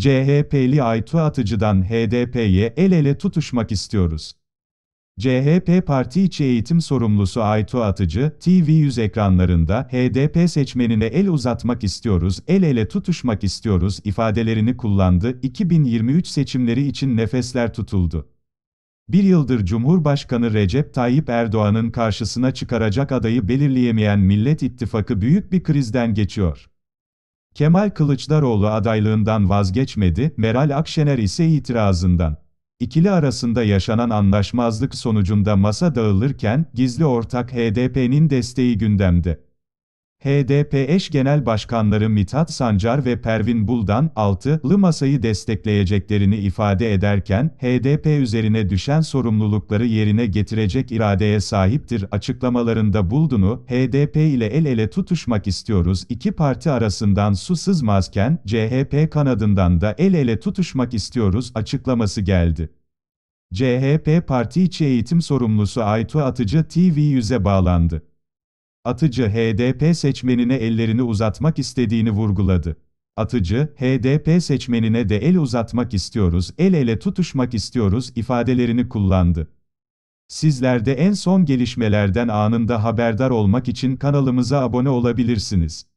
CHP'li Aytu Atıcı'dan HDP'ye el ele tutuşmak istiyoruz. CHP Parti içi eğitim sorumlusu Aytu Atıcı, TV100 ekranlarında HDP seçmenine el uzatmak istiyoruz, el ele tutuşmak istiyoruz ifadelerini kullandı. 2023 seçimleri için nefesler tutuldu. Bir yıldır Cumhurbaşkanı Recep Tayyip Erdoğan'ın karşısına çıkaracak adayı belirleyemeyen Millet İttifakı büyük bir krizden geçiyor. Kemal Kılıçdaroğlu adaylığından vazgeçmedi, Meral Akşener ise itirazından. İkili arasında yaşanan anlaşmazlık sonucunda masa dağılırken, gizli ortak HDP'nin desteği gündemde. HDP eş genel başkanları Mithat Sancar ve Pervin Buldan, 6'lı masayı destekleyeceklerini ifade ederken, HDP üzerine düşen sorumlulukları yerine getirecek iradeye sahiptir açıklamalarında Buldun'u, HDP ile el ele tutuşmak istiyoruz, iki parti arasından su sızmazken, CHP kanadından da el ele tutuşmak istiyoruz açıklaması geldi. CHP parti içi eğitim sorumlusu Aytu Atıcı TV100'e bağlandı. Atıcı HDP seçmenine ellerini uzatmak istediğini vurguladı. Atıcı, HDP seçmenine de el uzatmak istiyoruz, el ele tutuşmak istiyoruz ifadelerini kullandı. Sizler de en son gelişmelerden anında haberdar olmak için kanalımıza abone olabilirsiniz.